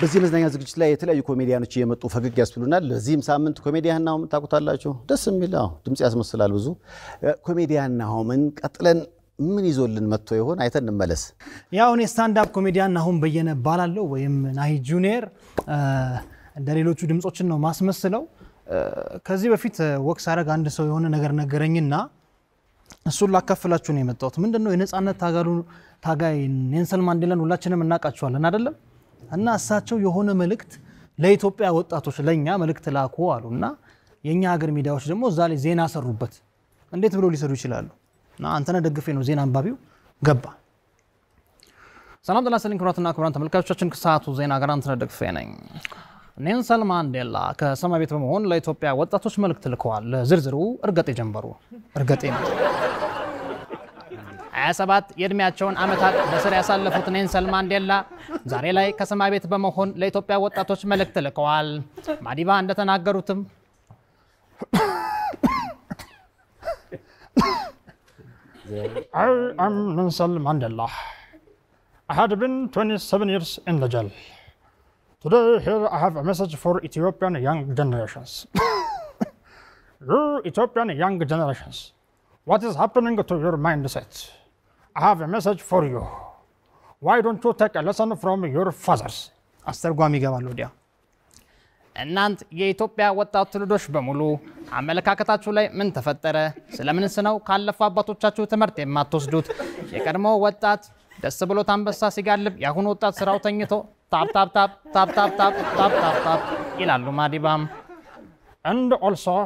በዚህ መዝናኛ ዝግጅት ላይ የተለያዩ ኮሜዲያኖች እየመጡ ፈገግ ያስብሉናል። ለዚህም ሳምንት ኮሜዲያን ናሆምን ታውቁታላችሁ። ደስ የሚል ድምፅ ያስመስላል። ብዙ ኮሜዲያን ናሆምን ቀጥለን ምን ይዞልን መጥቶ ይሆን አይተን እንመለስ። ያው እኔ ስታንዳፕ ኮሜዲያን ናሆም በየነ እባላለሁ ወይም ናሂ ጁኒየር። እንደ ሌሎቹ ድምፆችን ነው ማስመስለው። ከዚህ በፊት ወቅት ሳረግ አንድ ሰው የሆነ ነገር ነገረኝና እሱን ላካፍላችሁ ነው የመጣሁት። ምንድነው የነፃነት ታጋዩ ኔልሰን ማንዴላን ሁላችንም እናውቃቸዋለን አይደለም? እና እሳቸው የሆነ መልእክት ለኢትዮጵያ ወጣቶች ለእኛ መልእክት ላኩ አሉ እና የእኛ ሀገር ሚዲያዎች ደግሞ እዛ ላይ ዜና ሰሩበት። እንዴት ብሎ ሊሰሩ ይችላሉ? እና አንተነህ ደግፌ ነው ዜና አንባቢው ገባ። ሰላም ጥላ ስልኝ ክቡራትና ክቡራን ተመልካቾቻችን ከሰዓቱ ዜና ጋር አንተነህ ደግፌ ነኝ። ኔልሰን ማንዴላ ከሰማይ ቤት በመሆን ለኢትዮጵያ ወጣቶች መልእክት ልከዋል። ዝርዝሩ እርገጤ ጀንበሩ እርገጤ ነው። 27 የዕድሜያቸውን ዓመታት በስር ያሳለፉት ኔልሰን ማንዴላ ዛሬ ላይ ከሰማይ ቤት በመሆን ለኢትዮጵያ ወጣቶች መልእክት ልከዋል። ማዲባ እንደተናገሩትም ኔልሰን ማንዴላ አሃድ ብን 27 ይርስ ኢን ጀል ቱደይ ፎር ኢትዮጵያን ያንግ ጀነሬሽንስ ዩ ኢትዮጵያን ያንግ ጀነሬሽንስ ዋት ኢዝ I have a message for you. Why don't you take a lesson from your fathers? አስተርጓሚ ይገባል ወዲያ። እናንት የኢትዮጵያ ወጣት ትውልዶች በሙሉ አመለካከታችሁ ላይ ምን ተፈጠረ? ስለምንስ ነው ካለፉ አባቶቻችሁ ትምህርት የማትወስዱት? የቀድሞ ወጣት ደስ ብሎት አንበሳ ሲጋልብ የአሁኑ ወጣት ስራው ተኝቶ ታፕታፕታፕ ታፕታፕታፕ ታፕታፕታፕ ይላሉ ማዲባም። And also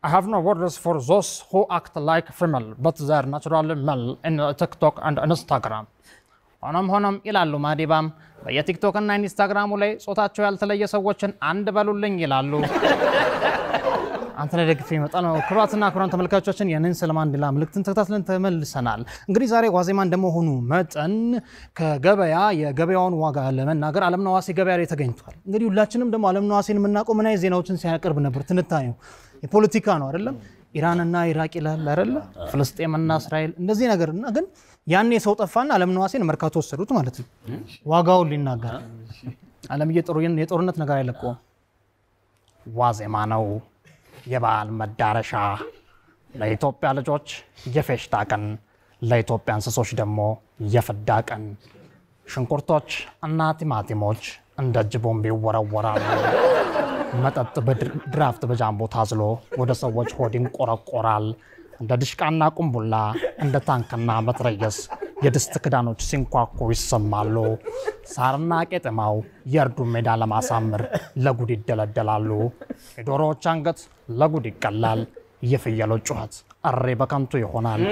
I have no words for those who act like female but they are naturally male in TikTok and Instagram። ሆኖም ሆኖም ይላሉ ማዲባም በየቲክቶክ እና ኢንስታግራሙ ላይ ጾታቸው ያልተለየ ሰዎችን አንድ በሉልኝ ይላሉ። አንተ ላይ ደግፌ ይመጣ ነው። ክቡራትና ክቡራን ተመልካቾችን የነን ሰለማን ዲላ ምልክትን ተከታትለን ተመልሰናል። እንግዲህ ዛሬ ዋዜማ እንደመሆኑ መጠን ከገበያ የገበያውን ዋጋ ለመናገር አለምነህ ዋሴ ገበያ ላይ ተገኝቷል። እንግዲህ ሁላችንም ደግሞ አለምነህ ዋሴን የምናውቀው ምን አይነት ዜናዎችን ሲያቀርብ ነበር ትንታኔው የፖለቲካ ነው አይደለም ኢራንና ኢራቅ ይላል አይደለ ፍልስጤምና እስራኤል እንደዚህ ነገር እና ግን ያኔ ሰው ጠፋና አለም ነዋሴን መርካቶ ወሰዱት ማለት ነው ዋጋውን ሊናገር አለም የጦርነት ነገር አይለቀውም ዋዜማ ነው የበዓል መዳረሻ ለኢትዮጵያ ልጆች የፌሽታ ቀን ለኢትዮጵያ እንስሶች ደግሞ የፍዳ ቀን ሽንኩርቶች እና ቲማቲሞች እንደ ጅቦም ይወረወራሉ መጠጥ በድራፍት በጃምቦ ታዝሎ ወደ ሰዎች ሆድ ይንቆረቆራል። እንደ ድሽቃና ቁምቡላ፣ እንደ ታንክና መትረየስ የድስት ክዳኖች ሲንኳኩ ይሰማሉ። ሳርና ቄጠማው የእርዱ ሜዳ ለማሳመር ለጉድ ይደለደላሉ። የዶሮዎች አንገት ለጉድ ይቀላል። የፍየሎች ጩኸት እሬ በከንቱ ይሆናል።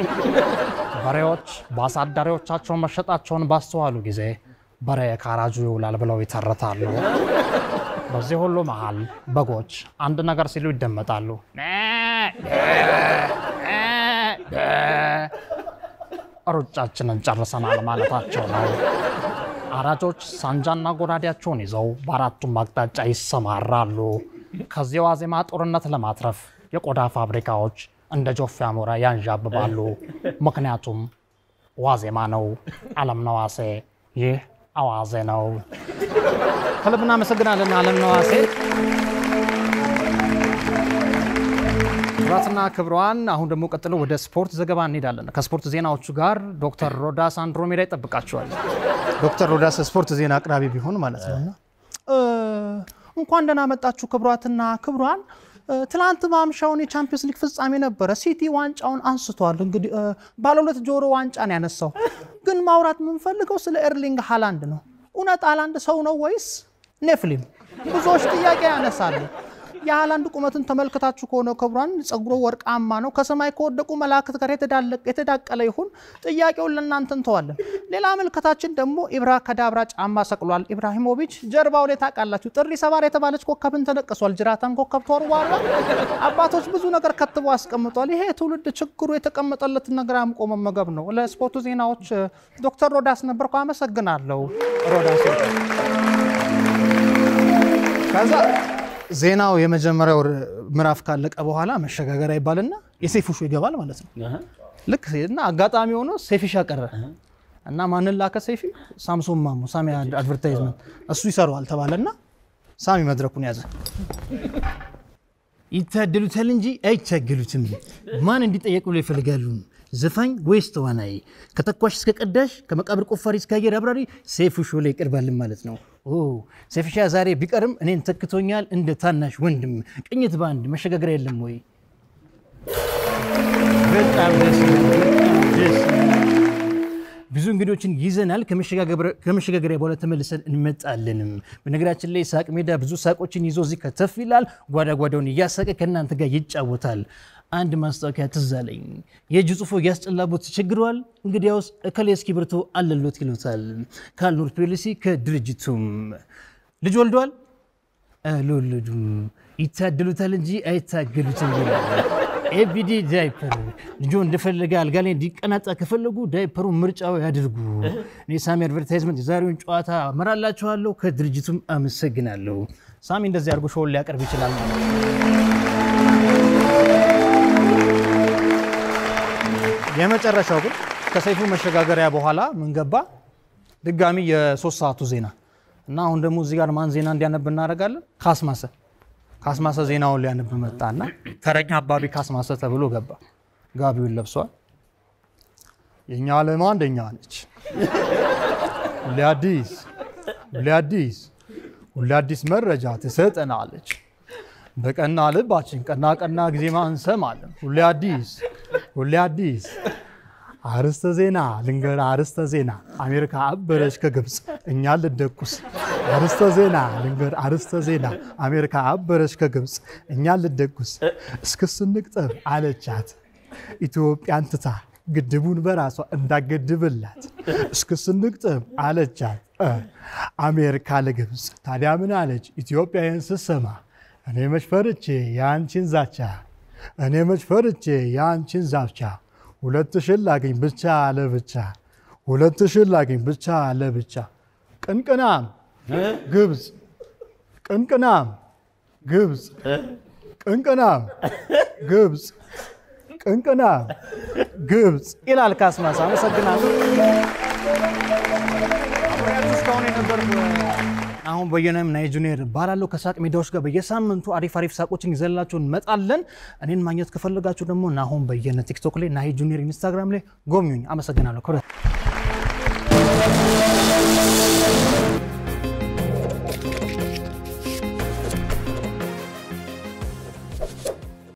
በሬዎች በአሳዳሪዎቻቸው መሸጣቸውን ባስተዋሉ ጊዜ በሬ ካራጁ ይውላል ብለው ይተረታሉ። በዚህ ሁሉ መሃል በጎች አንድ ነገር ሲሉ ይደመጣሉ። ሩጫችንን ጨርሰናል ማለታቸው ነው። አራጆች ሳንጃና ጎራዴያቸውን ይዘው በአራቱም አቅጣጫ ይሰማራሉ። ከዚህ ዋዜማ ጦርነት ለማትረፍ የቆዳ ፋብሪካዎች እንደ ጆፌ አሞራ ያንዣብባሉ። ምክንያቱም ዋዜማ ነው። አለም ነዋሴ ይህ አዋዜ ነው። ከልብ እናመሰግናለን አለም ነዋሴ። ክብራትና ክብሯን አሁን ደግሞ ቀጥሎ ወደ ስፖርት ዘገባ እንሄዳለን። ከስፖርት ዜናዎቹ ጋር ዶክተር ሮዳስ አንድሮሜዳ ይጠብቃቸዋል። ዶክተር ሮዳስ ስፖርት ዜና አቅራቢ ቢሆን ማለት ነው። እንኳን ደህና መጣችሁ ክብሯትና ክብሯን። ትላንት ማምሻውን የቻምፒዮንስ ሊግ ፍጻሜ ነበረ። ሲቲ ዋንጫውን አንስቷል። እንግዲህ ባለሁለት ጆሮ ዋንጫን ያነሳው። ግን ማውራት የምንፈልገው ስለ ኤርሊንግ ሃላንድ ነው። እውነት ሃላንድ ሰው ነው ወይስ ኔፍሊም ብዙዎች ጥያቄ ያነሳሉ። የሃላንድ ቁመትን ተመልክታችሁ ከሆነ ክቡራን ጸጉሮ ወርቃማ ነው። ከሰማይ ከወደቁ መላእክት ጋር የተዳቀለ ይሁን። ጥያቄውን ለእናንተ እንተዋለን። ሌላ መልክታችን ደግሞ ኢብራ ከዳብራ ጫማ ሰቅሏል። ኢብራሂሞቪች ጀርባው ላይ ታውቃላችሁ፣ ጥሪ ሰባር የተባለች ኮከብን ተነቅሷል። ጅራታም ኮከብ ተወርዋሯል። አባቶች ብዙ ነገር ከትቦ አስቀምጧል። ይሄ ትውልድ ችግሩ የተቀመጠለትን ነገር አምቆ መመገብ ነው። ለስፖርቱ ዜናዎች ዶክተር ሮዳስ ነበርኩ። አመሰግናለሁ ሮዳስ። ከዛ ዜናው የመጀመሪያው ምዕራፍ ካለቀ በኋላ መሸጋገሪያ ይባልና የሴፍ ሾ ይገባል ማለት ነው። ልክ እና አጋጣሚ ሆኖ ሴፊሽ ያቀረ እና ማንን ላከ? ሴፊ ሳምሶን ማሞ ሳሚ አድቨርታይዝመንት እሱ ይሰራዋል ተባለና ሳሚ መድረኩን ያዘ። ይታደሉታል እንጂ አይቻገሉትም። ማን እንዲጠየቅ ብሎ ይፈልጋሉ? ዘፋኝ ወይስ ተዋናይ? ከተኳሽ እስከ ቀዳሽ፣ ከመቃብር ቆፋሪ እስከ አየር አብራሪ ሴፉ ሾ ላይ ይቀርባልን ማለት ነው። ሴፍሻ ዛሬ ቢቀርም እኔን ተክቶኛል እንደ ታናሽ ወንድም። ቅኝት በአንድ መሸጋገሪያ የለም ወይ? በጣም ደስ ብዙ እንግዶችን ይዘናል። ከመሸጋገሪያ በኋላ ተመልሰን እንመጣለንም። በነገራችን ላይ ሳቅ ሜዳ ብዙ ሳቆችን ይዞ እዚህ ከተፍ ይላል። ጓዳ ጓዳውን እያሳቀ ከእናንተ ጋር ይጫወታል። አንድ ማስታወቂያ ትዝ አለኝ። የእጅ ጽሑፉ እያስጨላቦት ችግሯል። እንግዲያውስ እከሌ እስክሪብቶ አለሎት ይሉታል። ካልኖር ፔሊሲ ከድርጅቱም ልጅ ወልደዋል። አልወለዱም፣ ይታደሉታል እንጂ አይታገሉትም ይላል። ኤቢዲ ዳይፐር ልጆ እንደፈለገ አልጋ ላይ እንዲቀናጣ ከፈለጉ ዳይፐሩ ምርጫው ያድርጉ። እኔ ሳሚ አድቨርታይዝመንት የዛሬውን ጨዋታ እመራላችኋለሁ። ከድርጅቱም አመሰግናለሁ። ሳሚ እንደዚህ አድርጎ ሾውን ሊያቀርብ ይችላል የመጨረሻው ግን ከሰይፉ መሸጋገሪያ በኋላ ምን ገባ? ድጋሚ የሶስት ሰዓቱ ዜና እና አሁን ደግሞ እዚህ ጋር ማን ዜና እንዲያነብ እናደርጋለን? ካስማሰ ካስማሰ ዜናውን ሊያንብ መጣና ተረኛ አባቢ ካስማሰ ተብሎ ገባ። ጋቢውን ለብሷል። የኛ ዓለማ አንደኛ ነች። ሁሌ አዲስ አዲስ ሁሌ አዲስ መረጃ ትሰጠናለች። በቀና ልባችን ቀና ቀና ጊዜ እንሰማለን። ሁሌ አዲስ ሁሌ ዜና ልንገር፣ አርስተ ዜና አሜሪካ አበረች ከግብፅ እኛ ልደቁስ አርስተ ዜና ልንገር፣ አርስተ ዜና አሜሪካ አበረች ከግብፅ እኛን ልደጉስ እስክስንቅጥር አለቻት ኢትዮጵያን ትታ ግድቡን በራሷ እንዳገድብላት እስክስንቅጥር አለቻት አሜሪካ ለግብፅ። ታዲያ ምን አለች ኢትዮጵያን ስሰማ እኔ መሽፈርቼ የአንቺን ዛቻ እኔ መሽፈርቼ የአንቺን ዛቻ ሁለት ሺህ ላግኝ ብቻ ለብቻ ሁለት ሺህ ላግኝ ብቻ ለብቻ ቅንቅናም ግብፅ፣ ቅንቅናም ግብፅ፣ ቅንቅናም ግብፅ፣ ቅንቅናም ግብፅ ይላል ካስማስ። አመሰግናለሁ። አሁን በየነም ናይ ጁኒየር እባላለሁ። ከሳቅ ሜዳዎች ጋር በየሳምንቱ አሪፍ አሪፍ ሳቆችን ይዘላችሁ እንመጣለን። እኔን ማግኘት ከፈለጋችሁ ደግሞ ናሁን በየነ ቲክቶክ ላይ፣ ናይ ጁኒየር ኢንስታግራም ላይ ጎብኙኝ። አመሰግናለሁ ክብረት